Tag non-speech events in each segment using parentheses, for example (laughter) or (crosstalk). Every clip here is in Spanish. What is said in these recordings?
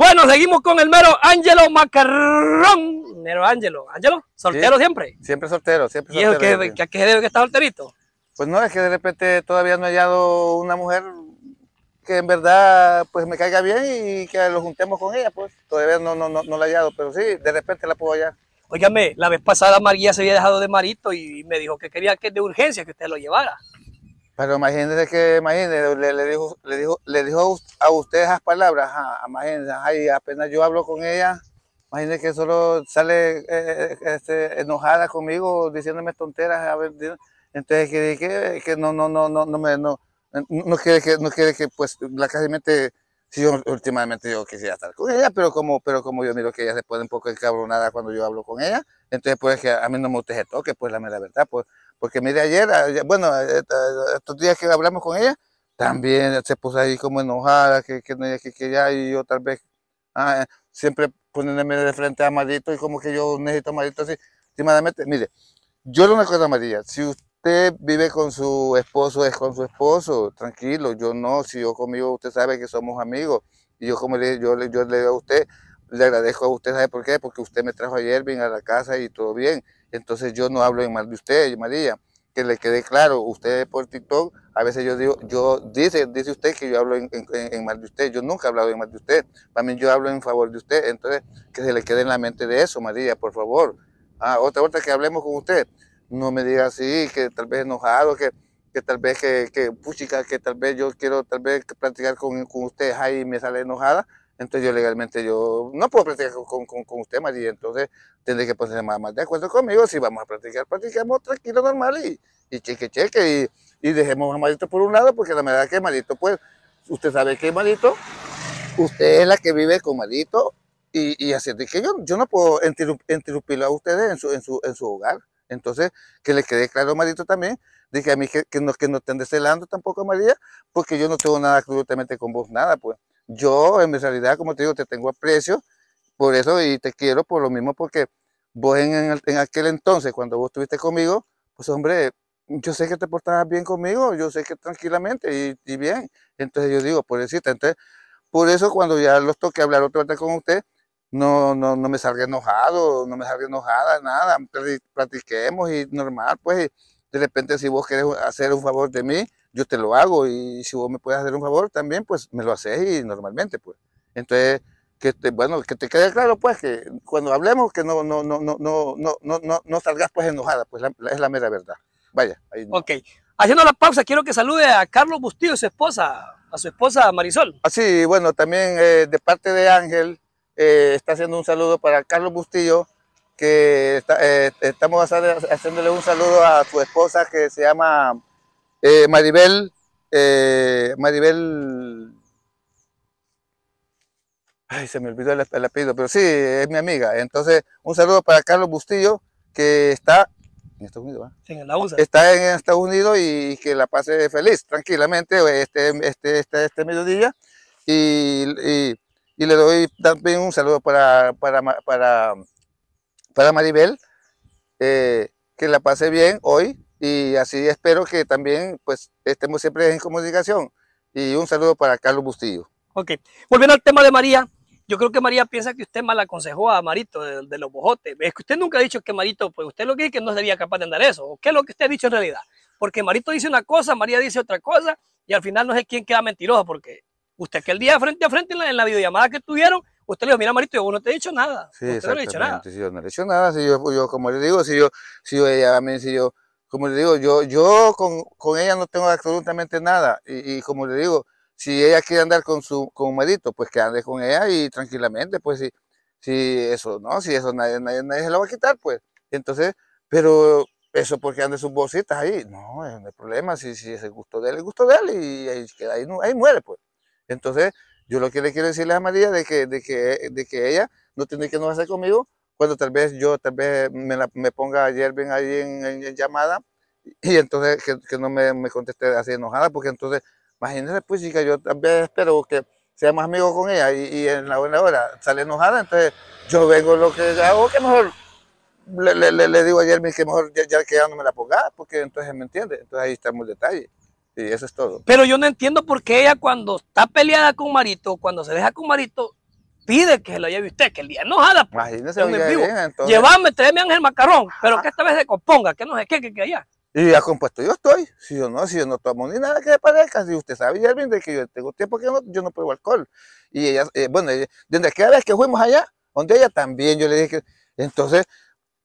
Bueno, seguimos con el mero Ángelo Macarrón. Mero Ángelo. Ángelo, soltero siempre. Siempre soltero, siempre soltero. ¿Y a qué debe que está solterito? Pues no, es que de repente todavía no he hallado una mujer que en verdad pues me caiga bien y que lo juntemos con ella, pues todavía no, no, no, no la he hallado, pero sí, de repente la puedo hallar. Óigame, la vez pasada María se había dejado de marito y me dijo que quería que de urgencia que usted lo llevara. Pero imagínese que, imagínese, le, dijo, le, dijo, le dijo a usted esas palabras, ajá, y apenas yo hablo con ella, imagínese que solo sale eh, eh, este, enojada conmigo, diciéndome tonteras, a entonces que, que, no, no, no, no, no me, no, no quiere que, no quiere que, pues, la casi mente Sí, últimamente yo quisiera estar con ella, pero como, pero como yo miro que ella se pone un poco encabronada cuando yo hablo con ella, entonces pues que a mí no me gusta ese toque, pues la mera verdad, pues, porque mire ayer, bueno, eh, estos días que hablamos con ella, también se puso ahí como enojada, que, que, que, ya, y yo tal vez, ah, eh, siempre poniéndome de frente a Marito y como que yo necesito a así, últimamente, mire, yo lo una cosa amarilla. María, si usted usted vive con su esposo, es con su esposo, tranquilo, yo no, si yo conmigo, usted sabe que somos amigos, y yo como le, yo, yo le digo a usted, le agradezco a usted, ¿sabe por qué? Porque usted me trajo ayer bien a la casa y todo bien, entonces yo no hablo en mal de usted, María, que le quede claro, usted por TikTok, a veces yo digo, yo dice, dice usted que yo hablo en, mal de usted, yo nunca he hablado en mal de usted, también yo hablo en favor de usted, entonces que se le quede en la mente de eso, María, por favor. Ah, otra, vez que hablemos con usted no me diga así, que tal vez enojado, que, tal vez que, que, que tal vez yo quiero tal vez platicar con, con usted, ahí me sale enojada. Entonces yo legalmente yo no puedo platicar con, con, con usted, María, entonces tendré que ponerse más, de acuerdo conmigo, si vamos a platicar, platicamos tranquilo, normal y, cheque, cheque, y, y, dejemos a Marito por un lado, porque la verdad que Marito, pues, usted sabe que Marito, usted es la que vive con Marito, y, así es que yo, no puedo interrumpirlo a ustedes en su hogar. Entonces, que le quede claro a Marito también, Dije a mí que, no, que no estén descelando tampoco María, porque yo no tengo nada absolutamente con vos, nada, pues. Yo, en realidad, como te digo, te tengo aprecio por eso y te quiero por lo mismo, porque vos en, aquel entonces, cuando vos estuviste conmigo, pues hombre, yo sé que te portabas bien conmigo, yo sé que tranquilamente y, bien. Entonces yo digo, por entonces, por eso cuando ya los toque hablar otra vez con usted, no, no, no me salga enojado, no me salga enojada, nada, platiquemos y normal, pues, de repente si vos querés hacer un favor de mí, yo te lo hago y si vos me puedes hacer un favor también, pues me lo haces y normalmente, pues. Entonces, que bueno, que te quede claro, pues, que cuando hablemos, que no, no, no, no, no, no, no, no salgas, pues, enojada, pues, es la mera verdad. Vaya. Ahí no. Ok. Haciendo la pausa, quiero que salude a Carlos Bustillo y su esposa, a su esposa Marisol. Así, ah, bueno, también eh, de parte de Ángel, eh, está haciendo un saludo para Carlos Bustillo, que eh, estamos haciéndole un saludo a su esposa que se llama eh, Maribel, Maribel, ay, se me olvidó el, apellido, pero sí, es mi amiga. Entonces, un saludo para Carlos Bustillo, que está en Estados Unidos. Está en Estados Unidos y que la pase feliz, tranquilamente, este, este, este, este mediodía. Y, y, y le doy también un saludo para, para, para, para Maribel, eh, que la pase bien hoy y así espero que también pues estemos siempre en comunicación. Y un saludo para Carlos Bustillo. Ok, volviendo al tema de María, yo creo que María piensa que usted mal aconsejó a Marito de, los bojotes. Es que usted nunca ha dicho que Marito, pues usted lo que dice que no sería capaz de andar eso. ¿O qué es lo que usted ha dicho en realidad? Porque Marito dice una cosa, María dice otra cosa, y al final no sé quién queda mentiroso, porque Usted que el día frente a frente en la, videollamada que tuvieron, usted le dijo, mira Marito, yo no te he dicho nada. Sí, usted no le he dicho nada. Sí, yo no le he dicho nada. Si yo, como le digo, si yo, si yo, ella, si yo, como le digo, yo, yo con, ella no tengo absolutamente nada. Y, como le digo, si ella quiere andar con su, con Marito, pues que ande con ella y tranquilamente, pues si, si eso, ¿no? Si eso nadie, nadie, nadie se lo va a quitar, pues. Entonces, pero eso porque ande sus bolsitas ahí. No, no hay problema. Si, si es el gusto de él, el gusto de él. Y ahí, ahí, ahí muere, pues. Entonces, yo lo que le quiero decirle a María de que, de que, ella no tiene que no hacer conmigo cuando tal vez yo tal vez me, la, ponga a Jervin ahí en, llamada y entonces que, no me, conteste así enojada, porque entonces, imagínense pues chica, yo tal vez espero que sea más amigo con ella y, en la buena hora sale enojada, entonces yo vengo lo que hago, que mejor le, digo a Jeremy que mejor ya, ya, que la ponga, porque entonces me entiende, entonces ahí está el detalle eso es todo. Pero yo no entiendo por qué ella cuando está peleada con Marito, cuando se deja con Marito, pide que lo lleve usted, que el día enojada. Pues, Imagínese, en vivo. Bien, eh, Llevame, tráeme Ángel Macarrón, pero que esta vez se componga, que no sé qué, que, allá. Y ya compuesto yo estoy, si yo no, si yo no tomo ni nada que le parezca, si usted sabe ya de que yo tengo tiempo que yo no pruebo alcohol. Y ella, eh, bueno, ella, eh, desde aquella vez que fuimos allá, donde ella también, yo le dije entonces,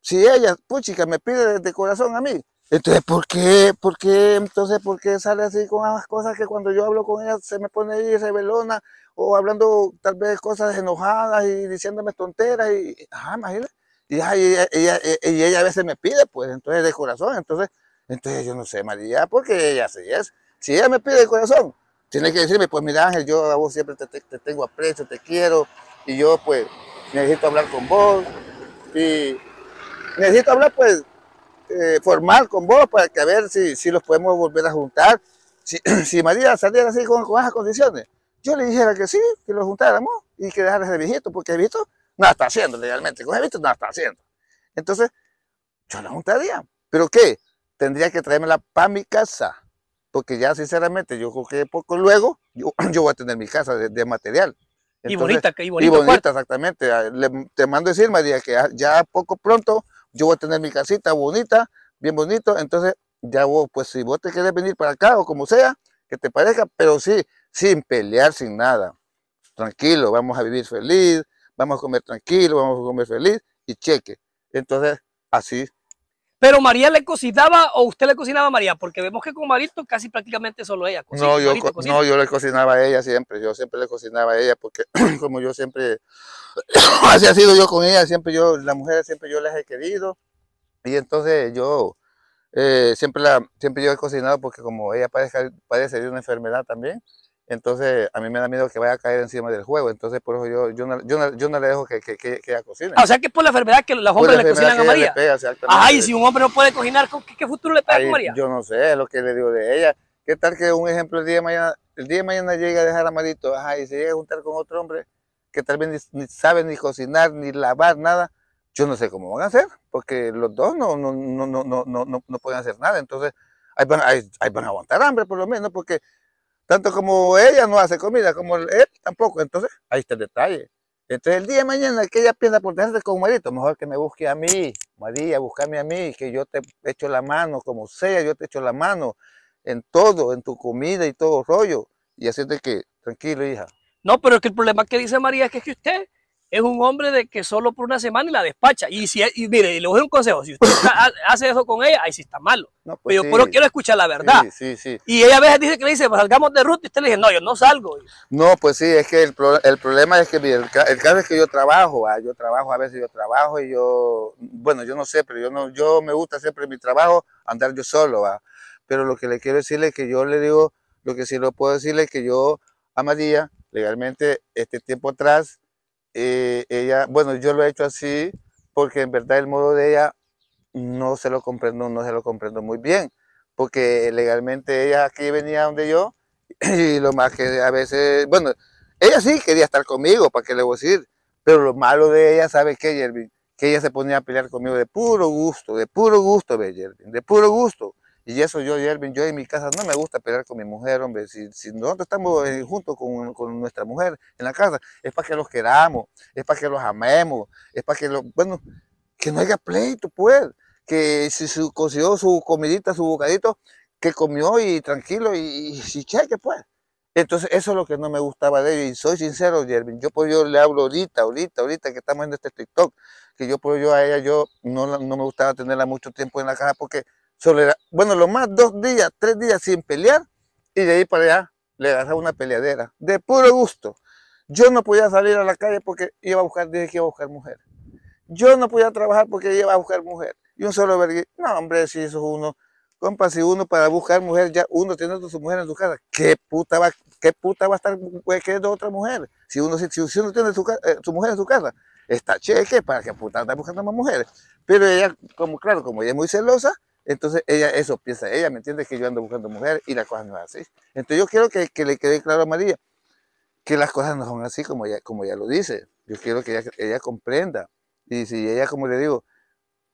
si ella, puchica, me pide de corazón a mí, entonces, ¿por qué? ¿Por qué? Entonces, ¿por qué sale así con las cosas que cuando yo hablo con ella se me pone ahí rebelona o hablando tal vez cosas enojadas y diciéndome tonteras y, imagínate. E, y, ella, a veces me pide, pues, entonces de corazón. Entonces, entonces yo no sé, María, porque ella se es. Si ella me pide de corazón, tiene que decirme, pues mira Ángel, yo a vos siempre te, te, te tengo aprecio, te quiero, y yo pues necesito hablar con vos, y necesito hablar pues formar eh, formal con vos para que a ver si, si los podemos volver a juntar. Si, (clears throat) si María saliera así con, con, esas condiciones, yo le dijera que sí, que los juntáramos y que dejara ese viejito, porque he viejito nada está haciendo legalmente, con el viejito nada está haciendo. Entonces, yo la juntaría. ¿Pero que, Tendría que traerme la para mi casa, porque ya sinceramente yo creo poco luego yo, (clears throat) yo voy a tener mi casa de, material. y bonita, bonita. Y bonita, exactamente. Ah, te mando a decir, María, que ya poco pronto yo voy a tener mi casita bonita, bien bonito, entonces ya vos, pues si vos te querés venir para acá o como sea, que te parezca, pero sí, sin pelear, sin nada. Tranquilo, vamos a vivir feliz, vamos a comer tranquilo, vamos a comer feliz y cheque. Entonces, así pero María le cocinaba o usted le cocinaba a María, porque vemos que con Marito casi prácticamente solo ella. cocinaba. no, yo, no, yo le cocinaba a ella siempre, yo siempre le cocinaba a ella, porque (clears throat) como yo siempre, (clears throat) así ha sido yo con ella, siempre yo, la mujer, siempre yo las he querido, y entonces yo eh, siempre, la, siempre yo he cocinado porque como ella padece, padece de una enfermedad también, entonces, a mí me da miedo que vaya a caer encima del juego. Entonces, por eso yo, no, le dejo que, que, que, ella cocine. Ah, o sea, que por la enfermedad que los hombres le cocinan a María. Ay, si un hombre no puede cocinar, ¿qué, futuro le pega a María? Yo no sé, lo que le digo de ella. ¿Qué tal que un ejemplo el día de mañana, el día de mañana llega a dejar a Marito ay y se llega a juntar con otro hombre que tal vez ni, sabe ni cocinar, ni lavar, nada? Yo no sé cómo van a hacer, porque los dos no, no, no, no, no, no, no pueden hacer nada. Entonces, ahí van, ahí van a aguantar hambre por lo menos, porque tanto como ella no hace comida, como él tampoco. Entonces, ahí está el detalle. Entonces, el día de mañana que ella piensa por tenerse con Marito, mejor que me busque a mí, María, buscame a mí, que yo te echo la mano, como sea, yo te echo la mano en todo, en tu comida y todo rollo. Y así de que, tranquilo, hija. No, pero es que el problema que dice María es que, es que usted es un hombre de que solo por una semana y la despacha. Y, si, y mire, le voy a un consejo, si usted (coughs) hace eso con ella, ahí sí está malo. Pues pero yo quiero escuchar la verdad. Sí, sí, y ella a veces dice que le dice, pues salgamos de ruta, y usted le dice, no, yo no salgo. No, pues sí, es que el, el problema es que mire, el, caso es que yo trabajo, ah, yo trabajo, a veces yo trabajo y yo, bueno, yo no sé, pero yo, no, yo me gusta siempre mi trabajo andar yo solo, ah. pero lo que le quiero decirle es que yo le digo, lo que sí lo puedo decirle es que yo a María, legalmente, este tiempo atrás, eh, ella, bueno, yo lo he hecho así porque en verdad el modo de ella no se lo comprendo, no se lo comprendo muy bien, porque legalmente ella aquí venía donde yo (clears throat) y lo más que a veces, bueno, ella sí quería estar conmigo, ¿para qué le voy a decir? Pero lo malo de ella, ¿sabe qué, Jervin? Que ella se ponía a pelear conmigo de puro gusto, de puro gusto, Jervin, de puro gusto. Y eso yo Yervin, yo en mi casa no me gusta pelear con mi mujer, hombre. Si, nosotros estamos eh, juntos con, con, nuestra mujer en la casa, es para que los queramos, es para que los amemos, es para que, bueno, que no haya pleito, pues. Que si, su consiguió su comidita, su bocadito, que comió y tranquilo y, si cheque, pues. Entonces, eso es lo que no me gustaba de ellos. Y soy sincero, Yervin, yo, pues, yo le hablo ahorita, ahorita, ahorita que estamos en este TikTok, que yo, pues, yo a ella, yo no, no me gustaba tenerla mucho tiempo en la casa porque bueno, lo más dos días, tres días sin pelear, y de ahí para allá le agarraba una peleadera, de puro gusto. Yo no podía salir a la calle porque iba a buscar, dije que iba a buscar mujer. Yo no podía trabajar porque iba a buscar mujer. Y un solo vergüenza, no hombre, si eso es uno, compa, si uno para buscar mujer, ya uno tiene a su mujer en su casa, ¿qué puta va, qué puta va a estar queriendo otra mujer? Si uno, si, tiene su, eh, su mujer en su casa, está cheque para que puta anda buscando más mujeres. Pero ella, como claro, como ella es muy celosa, entonces ella, eso piensa ella, ¿me entiendes? Que yo ando buscando mujer y las cosas no es así. Entonces yo quiero que, le quede claro a María que las cosas no son así como ella, como lo dice. Yo quiero que ella, comprenda. Y si ella, como le digo,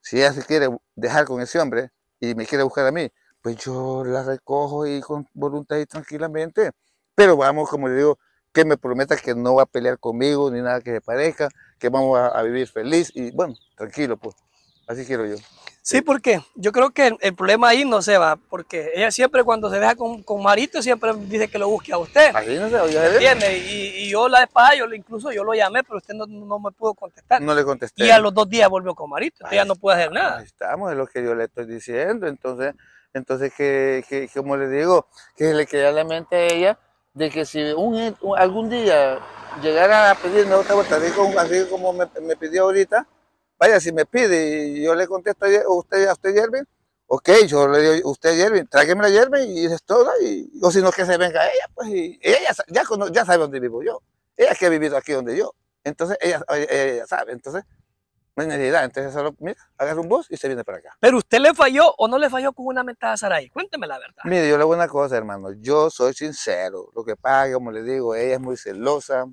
si ella se quiere dejar con ese hombre y me quiere buscar a mí, pues yo la recojo y con voluntad y tranquilamente. Pero vamos, como le digo, que me prometa que no va a pelear conmigo ni nada que se parezca, que vamos a vivir feliz y bueno, tranquilo, pues. Así quiero yo. Sí, porque yo creo que el, problema ahí no se va, porque ella siempre cuando se deja con, Marito siempre dice que lo busque a usted. Así no se ¿Entiende? Y, y, yo la espada, incluso yo lo llamé, pero usted no, me pudo contestar. No le contesté. Y a los dos días volvió con Marito, ella ya no puede hacer nada. Ahí estamos, es lo que yo le estoy diciendo, entonces, entonces que, que como le digo, que se le queda la mente a ella de que si algún día llegara a pedirme otra vuelta, así como, así como me pidió ahorita, vaya, si me pide y yo le contesto a usted, a usted Yervin, ok, yo le digo, usted Yervin, tráigame la Yervin y es todo, y, o si no que se venga ella, pues, y ella ya, ya, sabe dónde vivo yo, ella que ha vivido aquí donde yo, entonces ella, sabe, entonces no hay necesidad, entonces solo, agarra un bus y se viene para acá. Pero usted le falló o no le falló con una mentada a cuénteme la verdad. Mire, yo le hago una cosa, hermano, yo soy sincero, lo que pague como le digo, ella es muy celosa,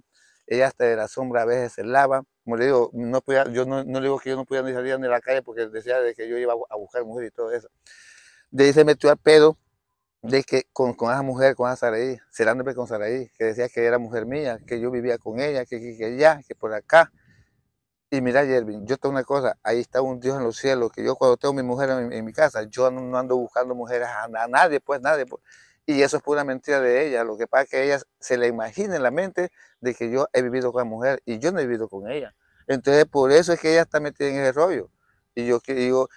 ella hasta de la sombra a veces se lava, como le digo, no podía, yo no, le digo que yo no podía ni salir ni a la calle porque decía de que yo iba a buscar mujer y todo eso. De ahí se metió al pedo de que con, esa mujer, con esa Saraí, cerándome con Saraí, que decía que era mujer mía, que yo vivía con ella, que, que, que allá, que por acá. Y mira, Yervin, yo tengo una cosa, ahí está un Dios en los cielos, que yo cuando tengo mi mujer en, mi casa, yo no, ando buscando mujeres a, a nadie, pues nadie. Pues. Y eso es pura mentira de ella. Lo que pasa es que ella se le imagina en la mente de que yo he vivido con la mujer y yo no he vivido con ella. Entonces, por eso es que ella está metida en ese rollo. Y yo que digo,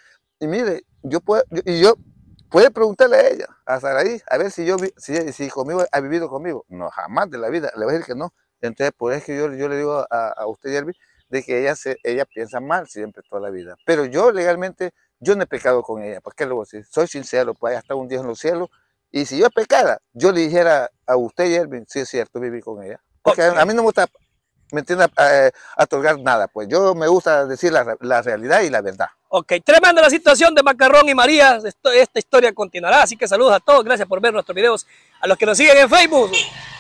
y mire, yo puedo, y yo puede preguntarle a ella, a Saraí, a ver si yo si, si, conmigo ha vivido conmigo. No, jamás de la vida, le voy a decir que no. Entonces, por eso es que yo, yo le digo a, usted, Yervi, de que ella, se, ella piensa mal siempre toda la vida. Pero yo legalmente, yo no he pecado con ella, ¿Por qué lo voy a decir? Soy sincero, pues hasta un día en los cielos y si yo pecara, yo le dijera a usted, Yelvin, sí es cierto, vivir con ella. Porque a mí no me gusta, ¿me entiende a eh, otorgar nada. Pues yo me gusta decir la, realidad y la verdad. Ok, tremenda la situación de Macarrón y María. esta historia continuará, así que saludos a todos. Gracias por ver nuestros videos. A los que nos siguen en Facebook,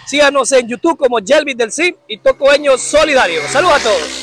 síganos en YouTube como Yelvin del CIP y Tocoeño Solidarios. Saludos a todos.